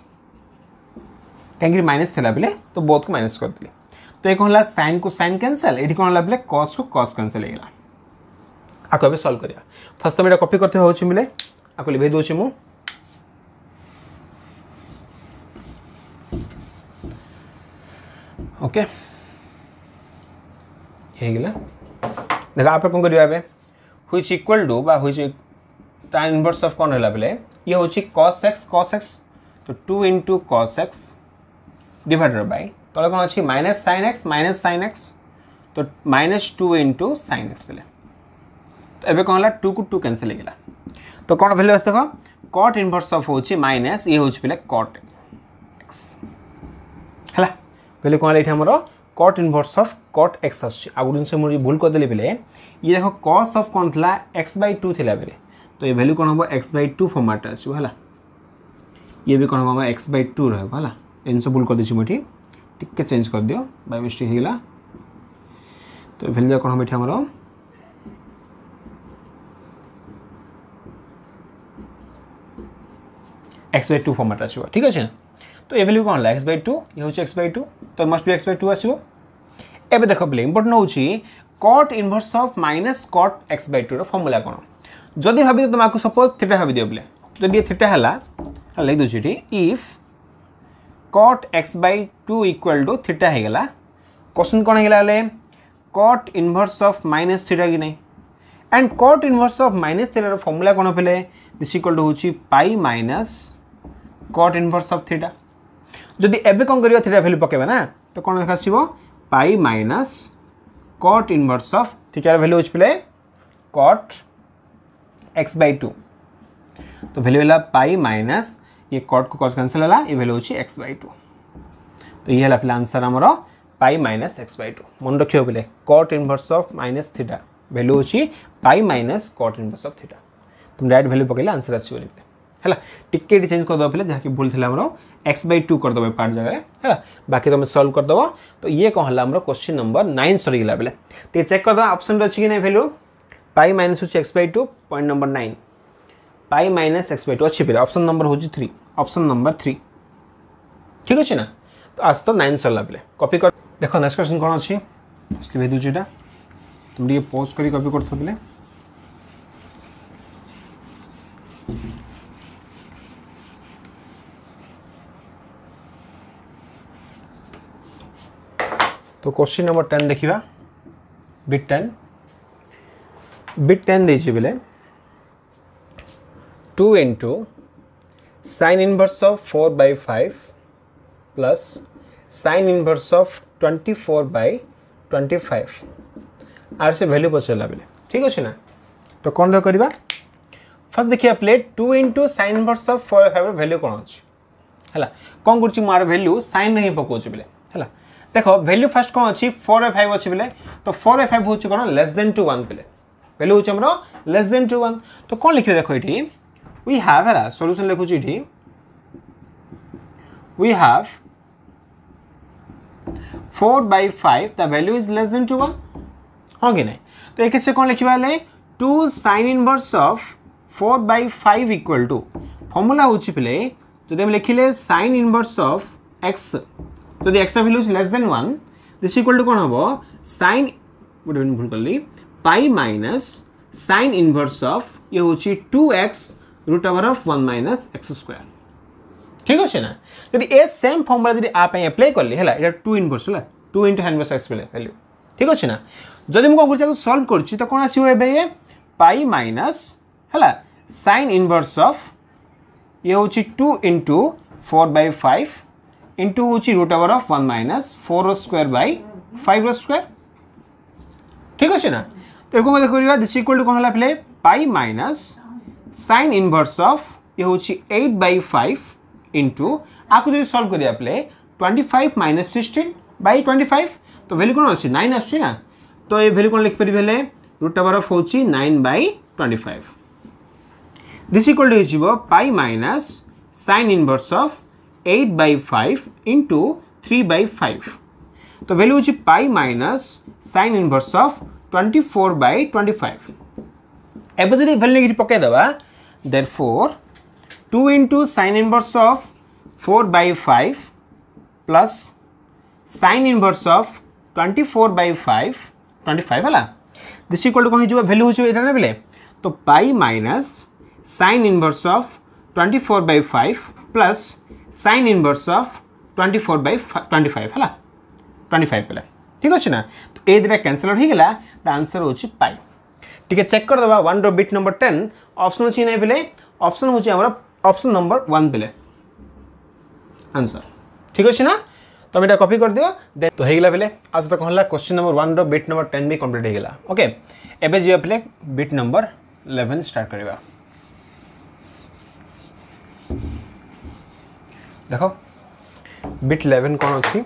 कहीं माइनस थी बेले तो बोथ को माइनस करदे तो ये कौन सैन को सैन कैनसल ये कौन है कस को कस कैनसल होगा आपको सल्व कर फर्स्ट तुम यहाँ कपी करते हो बोले आपको लिभे दूसरी मुझे ಓಕೆ ಹೇಗಿಲ್ಲ आप कौन କରିବା हुई इक्वल टू बा हुई इनवर्स अफ कौन रहा बेले ये हूँ कस एक्स कस एक्स तो two into cos x divided by तले कौन अच्छी minus sin x minus sin x तो minus two into sin x बोले तो ये कौन है टू को टू कैनसल होगा तो कौन भैल्यू आस देख कट इनवर्स अफ हो माइनस ये हूँ पे कट एक्स है भैल्यू कौन है ये आमर cot inverse of cot x आस गोटे जिन मुझे भूल करदेली बेले ये देख कस अफ कौन थी एक्स बै टू थी बेले तो ये भैल्यू कौन हम एक्स बै टू फर्माट आसो है ये भी कौन हम एक्स बै टू रहा जिनस भूल देखिए मुझे टी चेज कर दि बै मिस्टेक होगा तो भैल्यू कौन हम ये आम एक्स बै टू फर्माट आस ठीक अच्छे ना তো এ ভ্যালু କ'ଣ ହେଲା এক্স বাই টু ଇଏ ହେଉଛି এক্স বাই টু ତ must be x by two ଆସିବ ଏବେ ଦେଖ ପିଲେ ଇମ୍ପୋର୍ଟାଣ୍ଟ ହେଉଛି cot inverse of minus cot x by টুর ফর্মুলা কোণ যদি ভাবি তোমাকে সপোজ থিটা ভাবি দিও বলে যদি থিটা হল লিখি দেছি এটি if cot x by two equal to theta হয়ে গেল কোশ্চিন কোণ হয়ে গেলে cot inverse of minus theta কি না and cot inverse of minus থিটার ফর্মুলা কোণ পেলে দিস ইকুয়াল টু হচ্ছে pi minus cot inverse of theta जदि এবে কম করিবা थीटा ভ্যালু পকাইবা ना तो কোন দেখা আসিব pi minus cot inverse of থিটার ভ্যালু হচ্ছে পিলে কট एक्स बै टू तो भैल्यू है पाई माइनस ये कट को कस कैनसल है ये भैल्यू हूँ एक्स बै टू तो ये है पे आंसर आमर pi minus x by two मन रखिए पे cot inverse of minus theta value हूँ pi minus cot inverse of theta तुम डायरेक्ट भैल्यू पकड़े आंसर आसो है टिकेट चेंज करदेव पे जहाँकि भूल थे आमर एक्स बै टू करदेव पार्ट जगह है बाकी तुम सल्व करदेव तो ये कौन है आम क्वेश्चन नंबर नाइन सरगला बेले टे चेक करदे अप्सन अच्छी कि ना भैल्यू पाई माइनस होक्स x by two point number nine pi minus x by two अच्छी पे अप्सन नंबर हूँ थ्री अप्सन नंबर थ्री ठीक अच्छे ना तो आस तो नाइन सरला बेले कपी कर देख नेक्स्ट क्वेश्चन कौन अच्छी भेज तुम टे पोज करपि कर क्वेश्चन नंबर टेन देखा बिट टेन बिट टेन देखिए बोले two into of four by five plus sine inverse of twenty four by twenty five आर से भैल्यू पचारा बेले ठीक अच्छे ना तो कौन रहा फर्स्ट देखिए प्लेट two into sine inverse of four five value कौन अच्छे है कौन कर भैल्यू सैन हिं पकाचे बोले है देख भैल्यू फास्ट कौन अच्छी फोर ए फाइव अच्छी बोले तो फोर ए फाइव हूँ कौन लेस देन टू वन बोले भैल्यू हूँ आम लेस देन टू वन तो कौन लिखे देख ये वी हाव है सल्यूसन लिखुच we have four by five the value is less than to one हाँ कि ना तो एक कौन लिखा है two sine inverse of four by five equal to formula हूँ पे लिखिले सैन इनवर्स अफ एक्स যদি এক্স এক্সট্রা value is less than one this equal to কোণ হব সাইন গোটে মিনিট ভুল করলি পাই মাইনাস সাইন ইনভর্স অফ ইয়ে হচ্ছে two x root over of one minus x square ঠিক আছে না যদি এ সেম ফর্মুলা যদি আপ আপ্লাই করলি হল হ্যাঁ, এটা টু ইনভর্স হল টু ইন্টু হ্যান্ডভার্স এক্স ভ্যালু ঠিক আছে না যদি মু কম করছি সলভ করছি তো কোণ আসবে এবে ইয়ে পাই মাইনাস হল সাইন ইনভর্স অফ ইয়ে হচ্ছে two into four by five into which root over of 1 minus 4 square by 5 square ঠিক আছে না তো এরকম কথা করিবা দিস ইকুয়াল টু কোন হলা ফেলে pi minus sine inverse of ইয়ে হচ্ছে 8 বাই 5 ইনটু আকু যদি সলভ করিবা ফেলে 25 মাইনাস 16 বাই 25 তো ভ্যালু কোন আছে 9 আসছে না তো এই ভ্যালু কোন লিখ পারি ফেলে root over of হচ্ছে 9 বাই 25 দিস ইকুয়াল টু হইছিবো pi minus sine inverse of 8 by five into three by five तो वैल्यू हो pi minus sine inverse of twenty four by twenty five एवं जब भैल्यू नहीं पकईदेवा therefore two into sine inverse of four by five plus sine inverse of twenty four by five twenty five है this equal to कौन हो value हो यहाँ बोले तो pi minus sine inverse of twenty four by five plus sine inverse of twenty four by twenty five হল twenty five হল ঠিক আছে না তো এই দুইটা ক্যানসেল আউট হয়ে গেল তা আনসর হচ্ছে পাই টিকে চেক করেদেবা ওয়ান র বিট নম্বর টেন অপশন অছি নাই বেলে অপশন হচ্ছে আমার অপশন নম্বর ওয়ান বেলে আনসর ঠিক আছে না তুমি এটা কপি করে দিও দেন তো হয়ে বেলে আজ তো কহলা কোশ্চেন নম্বর ওয়ান র বিট নম্বর টেন বি কমপ্লিট হয়ে গেলা ওকে এবে যা বেলে বিট নম্বর ইলেভেন স্টার্ট করা देख बिट इलेवेन कौन अच्छी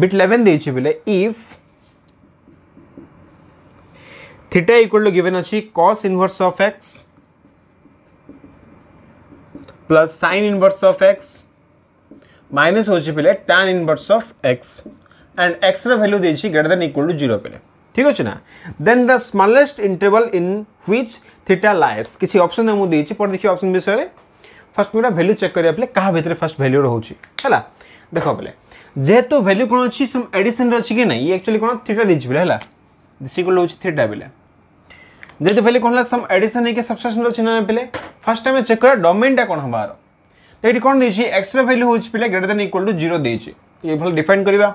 बिट इलेवेन देची बोले if theta equal to given अच्छी cos inverse of x plus sine inverse of x minus हो पे tan inverse of x and x value दे greater than equal to zero पे ठीक अच्छे ना then the smallest interval in which theta lies किसी option मुझे पर देखिए ऑप्शन विषय में फास्ट गोटे भैल्यू चेक करा पे क्या भितर फास्ट भैल्यू रोचे है देख पे जेहतु भैल्यू कौन अच्छी एडिशन अच्छी ना ये एक्चुअली कौन थ्रीटा देती बोले है सिक्वल हो थ्रीटा बोले जेहतु भैल्यू कौन है सम एडिशन है सबसेसन अच्छे पे फास्ट टाइम चेक कर डोमेनटा कौन हमारे तो ये कौन दे एक्सरे भैल्यू हूँ पे greater than equal to zero ये भले डिफाइन करवा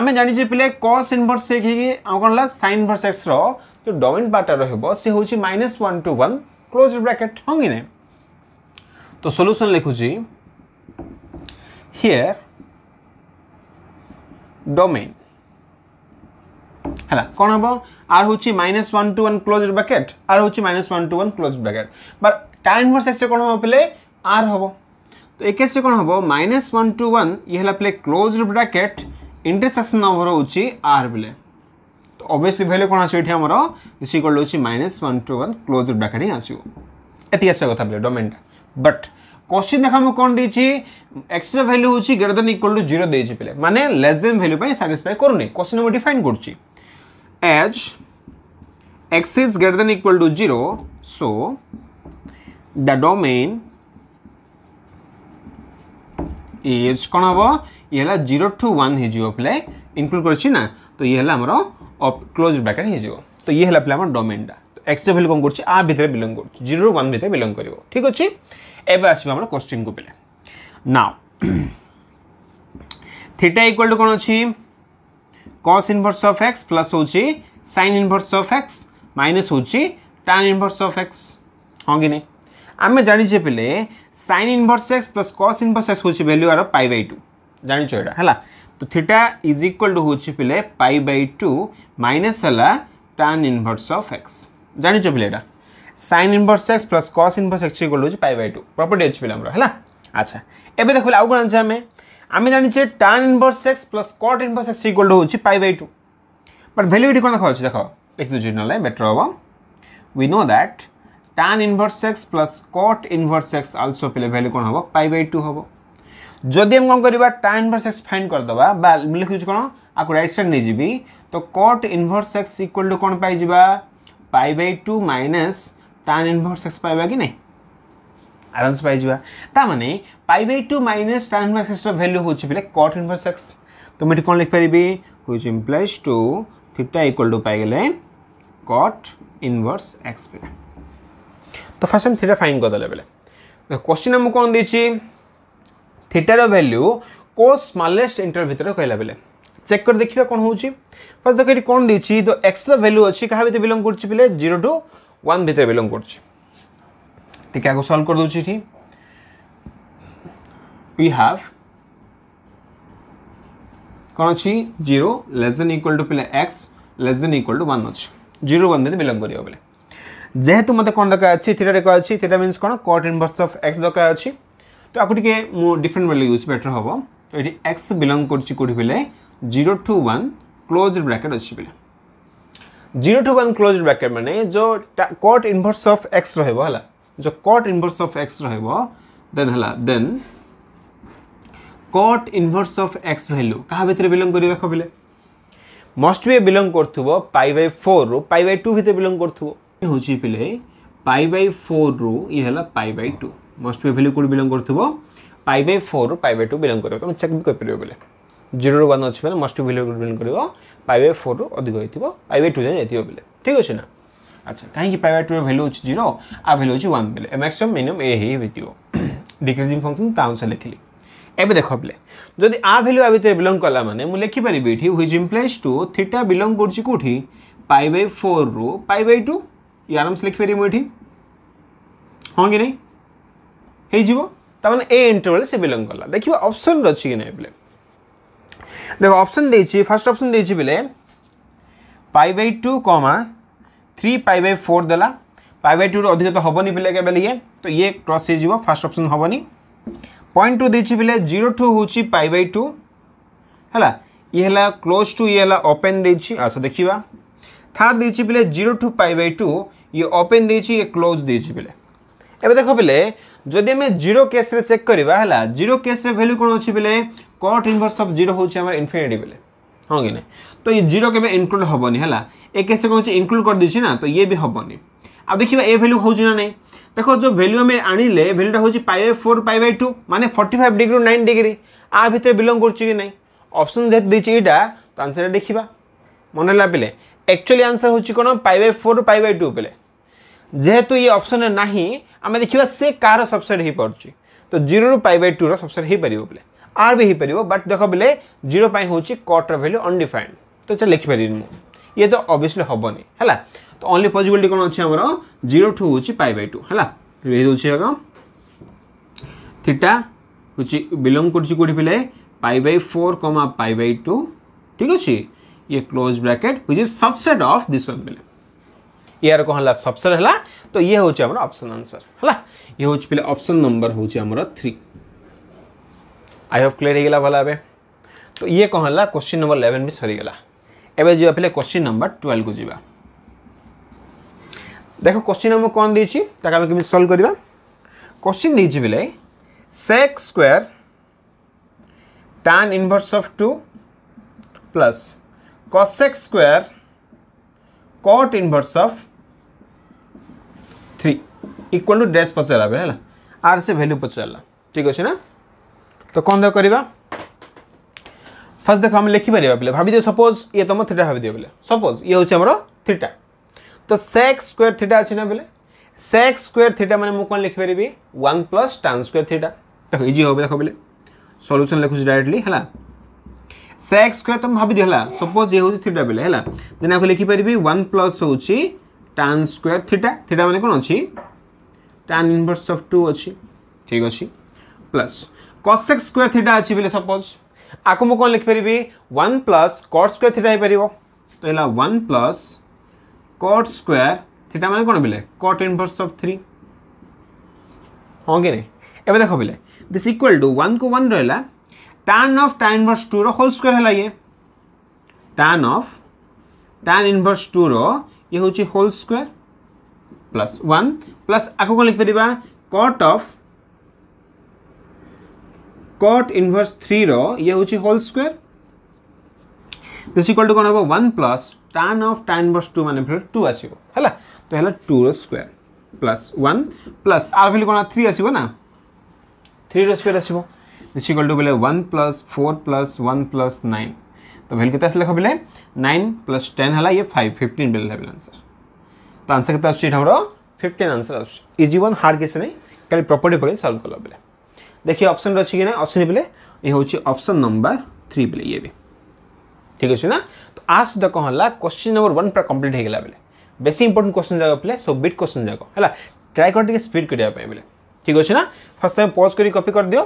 आम जाने पे कस इनभर्स एक कौन है सैन भर्स एक्सर जो डोमेन पार्टा रोज से हूँ minus one to one close bracket हाँ कि नहीं तो सोल्यूशन लिखुची हियर डोमेन ହେଲା କ'ଣ ହେବ ଆର୍ ହେଉଛି minus one to one close bracket ଆର୍ ହେଉଛି minus one to one close bracket but tan inverse ଏକ୍ସରେ କ'ଣ ହେବ ପିଲେ ଆର୍ ହେବ ତ ଏ କେସ୍ରେ କ'ଣ ହେବ ମାଇନସ୍ ୱାନ୍ ଟୁ ୱାନ୍ ଇଏ ହେଲା ପିଲେ କ୍ଲୋଜ୍ ବ୍ରାକେଟ୍ ଇଣ୍ଟରସେକ୍ସନ୍ ଆମର ହେଉଛି ଆର୍ ପିଲେ ତ ଅବଭିୟସ୍ଲି ଭ୍ୟାଲ୍ୟୁ କ'ଣ ଆସିବ ଏଠି ଆମର ଦିଶି କଲ୍ ହେଉଛି minus one to one close bracket ହିଁ ଆସିବ ଏତିକି ଆସିବା କଥା ପିଲେ ଡୋମେନ୍ଟା बट क्वेश्चन देखा मुझे कौन देखिए एक्सर भैल्यू हूँ greater than equal to zero पे मैंने लेस देन भैल्यू साटिस्फाए करूनी क्वेश्चन मुझे डिफाइन कर as x is greater than equal to zero so the domain is कौन हम ये जीरो टू वन हो पे इनक्लूड करा तो ये आमर क्लोज ब्रैकेट हो तो ये पे आम डोमेनटा एक्स भैल्यू कौन कर आ भितर बिलंग कर जीरो वन भितर बिलंग कर ठीक अच्छे এবার আসবে আমরা কোশ্চিন কু পিলে নাও থিটা ইকুয়াল টু কোণ অছি cos inverse of x plus হচ্ছে sine inverse of x minus হচ্ছে টান ইনভর্স অফ এক্স হ্যাঁ কি না আমি জানিছে পিলে sine inverse x plus cos inverse x হচ্ছে ভ্যালু আর পাই বাই টু জানিছ এটা হ্যাঁ তো থিটা ইজ ইকুয়াল টু হচ্ছে পেলে পাই বাই টু মাইনস হল টান ইনভর্স অফ এক্স জানিছ পেলে এটা sine inverse x plus cos inverse x equal হচ্ছে পাই বাই টু প্রপর্টি অছি পিলামর হ্যাঁ আচ্ছা এবে দেখো আউ কোণ জানিছে আমি আমি জানিছে tan inverse x plus cot inverse x equal হচ্ছে pi by two but value এটি কোণ দেখা হচ্ছে দেখো লিখি দেছি নহলে বেটর হব we know that tan inverse x plus cot inverse x also পেলে ভ্যালু কোন হবো পাই বাই টু হব যদি আমি কম করিবা tan inverse x ফাইন্ড করদবা বা লিখুছি কোন আকু রাইট সাইড নিয়ে যাবি তো cot inverse x equal to কোন পাই যা pi by two minus tan inverse x पाइबा कि नहीं आराम से पाइबा ताने पाइबा two minus tan inverse x value हूँ पे कट इनवर्स एक्स तो मुझे कौन लिखिपारि हुई implies two theta equal to पाइगले कट इनवर्स एक्स पे तो फास्ट आम थीटा फाइन करदे बोले क्वेश्चन आमको तो कौन देखिए थीटार वैल्यू को स्मलेस्ट इंटरवल भितर कहला बेले चेक कर देखा कौन हो फास्ट देख ये कौन देखिए तो एक्स रैल्यू अच्छी क्या भितर बिलंग कर जीरो टू ওয়ান ভিতরে বিলং କରୁଛି ଟିକେ ଆଗ ସଲ୍ଭ କରିଦେଉଛି ଏଠି वी हैव କ'ଣ ଅଛି zero less than equal to ପିଲା x less than equal to one ଅଛି ଜିରୋ ୱାନ୍ ଯଦି ବିଲଙ୍ଗ କରିବ ବୋଲେ ଯେହେତୁ ମୋତେ କ'ଣ ଦରକାର ଅଛି ଥିଟା ଦରକାର ଅଛି ଥିଟା ମିନ୍ସ କ'ଣ କଟ୍ ଇନଭର୍ସ ଅଫ୍ ଏକ୍ସ ଦରକାର ଅଛି ତ ଆକୁ ଟିକେ ମୁଁ ଡିଫରେଣ୍ଟ ବେଲେ ୟୁଜ୍ ବେଟର୍ ହେବ ତ ଏଠି ଏକ୍ସ ବିଲଙ୍ଗ କରୁଛି କେଉଁଠି ବେଲେ zero to one close bracket ଅଛି ବେଲେ zero to one close bracket মানে যে কট ইনভর্স অফ এক্স রহব হল যে কট ইনভর্স অফ এক্স রহব দেন হল then cot inverse of x value কাহা ভিতরে বিলং করি দেখ বলে মস্ট বি বিলং করুব পাই বাই ফোর রু পাই বাই টু ভিতরে বিলং করুব হচ্ছে পিলে পাই বাই ফোর রু ই হল pi by two must be value কোটি বিলং করুব পাই বাই ফোর রু পাই বাই টু বিলং করব তুমি চেক বি করে বলে জিরো রু ওয়ান অছি মানে মস্ট বি ভ্যালু কোটি বিলং করব पाइव फोर रु अधिक पाइव टू जाए बोले ठीक अच्छे ना अच्छा कहीं पाइव टूर भैल्यू अच्छे जीरो आ भैल्यू हूँ वन बोले मैक्सीम मिनिमम ए ही भेटो डिक्रिजिंग फंक्शन तुम्हें ली एवं देख बोले जब आ भैल्यू आ भितर बिलंग कला मैंने मुझे लिखिपारि ये हिज इम्प्लेज टू थीटा बिलंग कर पाइव फोर रु पाइव टू ये आराम से लिखिपर मुझे हाँ कि नहीं हो ए इंटरवल से बिलंग कला देखिए अप्सन अच्छी ना बोले देख ऑप्शन देखिए फर्स्ट ऑप्शन दे pi by two comma three pi by four दे पाई बै टू अधिक तो हेनी पे बेले ये तो ये क्रस हो फास्ट अप्सन हेनी पॉइंट टू देखिए बोले जीरो टू हूँ पाई बै टू है ये क्लोज टू ये ओपेन देखिए अच्छा देखा थार्ड देखिए बेले zero to pi by two ये ओपेन देखिए ये क्लोज देखिए बेले एवं देख पे जदि आम जीरो केस्रे चेक करवा जीरो केस्रे भैल्यू कौन अच्छी बोले कट इनवर्स अफ जीरो हूँ इनफिनिटी बेले हाँ कि नहीं तो ये जीरो के इनक्लूड हेनी है एक कैसे इनक्लूड कर दीजिए ना तो ये भी हेनी आ देखिए ए भैल्यू हूँ ना ना देख जो भैल्यू आम आने ले भैल्यूटा हूँ pi four pi by two मानते forty five degree nine degree आ भितर बिलंग कर ना अप्सन जेहत देटा तो आंसर देखा मन है पे एक्चुअली आंसर हूँ कौन पाइ by four pi by to पे जेहेतु ये अप्सन ना आम देखा से कह सबसे हो पार्टी तो जीरो रू पाइ बै टूर सबसे हो पार बोले आर भी हो पार बट देख बोले जीरो हूँ कट्र भैल्यू अनडिफाइंड तो से मुझे ये तो अभीयसली हेनी है तो ओनली पजिबिलिटी कौन अच्छे जीरो टू हूँ पाइ बै टू है थीटा हूँ बिलंग कर four comma pi by two ठीक अच्छे ये क्लोज ब्राकेट हूँ सबसेट अफ दिस यार कौन है सबसेट है तो ये हूँ अपसन आंसर है ये हूँ पे अपसन नंबर हूँ थ्री ଆଇ ହୋପ୍ କ୍ଲିୟର୍ ହେଇଗଲା ଭଲ ଭାବେ ତ ଇଏ କ'ଣ ହେଲା କ୍ୱେଶ୍ଚିନ୍ ନମ୍ବର ଇଲେଭେନ୍ ବି ସରିଗଲା ଏବେ ଯିବା ପିଲେ କ୍ୱେଶ୍ଚିନ୍ ନମ୍ବର ଟୁଏଲ୍ଭକୁ ଯିବା ଦେଖ କ୍ୱେଶ୍ଚିନ୍ ନମ୍ବର କ'ଣ ଦେଇଛି ତାକୁ ଆମେ କେମିତି ସଲ୍ଭ କରିବା କ୍ୱେଶ୍ଚିନ୍ ଦେଇଛି ବେଲେ sec square tan inverse of 2 plus cosec square cot inverse of 3 equal to dash पचारा बेला आर से वैल्यू पचारा ठीक अच्छे ना तो कौन देख करवा फर्स्ट देख आम लिखिपर बोले भाई सपोज ये तुम तो थीटा भाई बोले सपोज ये हूँ आम थीटा तो सेक्स स्क्वेयर थीटा अच्छे ना बोले सेक्स स्क्वेयर थीटा मैंने कौन लिखिपर one plus tan square theta तो देख इजी तो हम देख बोले सल्यूसन लिखुच डायरेक्टली है सेक्स स्क्वेयर तुम भाई दिला सपोज ये हूँ थीटा बोले है लिखिपरि आपको लिखिपर वन प्लस हूँ टान स्क्वेयर थीटा थीटा मैंने कौन अच्छी टान इनवर्स अफ टू अच्छी ठीक अच्छी प्लस एक्स स्क् थीटा अच्छी बोले सपोज आपको मुझे कौन लिख वन प्लस कट स्क् थीटा हो पार तो है वन प्लस कट स्क् थीटा माने कौन बेले कट inverse अफ थ्री हाँ कि नहीं देख बेले दिस इक्वल टू वन को वन रहा tan of tan inverse two रोल होल है ये टैन अफ tan inverse 2 रो ये हूँ whole square plus one plus आपको कौन लिख cot of cot inverse three रे हूँ होल स्क् दिस ଦିସ୍ टू कौन हम one plus tan of tan tan two two ମାନେ ଫେରେ ଟୁ ଆସିବ ହେଲା ତ ହେଲା ଟୁର square plus one plus R value କ'ଣ थ्री स्क्वेयर आसो दिस इक्वाल टू बोले one plus four plus one plus nine तो भैल के लिख बोले नाइन प्लस टेन है ये फाइव फिफ्टन बोले है आंसर तो आंसर के आसर फिफ्टन आंसर आस इजी वन हार्ड किसी नहीं खाली प्रपर्टी पकड़ सल्व कल बोले देखिए अप्सन अच्छी ना अच्छी बोले ये हूँ ऑप्शन नंबर थ्री बोले ये भी ठीक अच्छे ना तो आज सुधा तो कौन है क्वेश्चन नंबर वन पूरा कम्प्लीट होगा बोले बेस इंपोर्टां क्वेश्चन जाक पे सब बिट क्वेश्चन जाक है ट्राए कर टे स्पीड कर बेले ठीक अच्छे ना फास्ट तुम पज कर कपी कर दि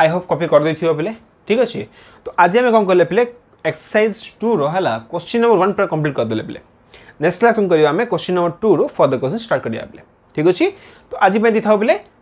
आई होप कपी कर दे पे ठीक अच्छे तो आज आम कौन कले पे एक्सरसाइज टू रहा क्वेश्चन नंबर वन पूरा कम्प्लीट करदे पे नेक्स्ट क्लास कौन करें क्वेश्चन नंबर टू रू फर्दर क्वेश्चन स्टार्ट करा बेले ठीक अच्छे तो आज दे था बेले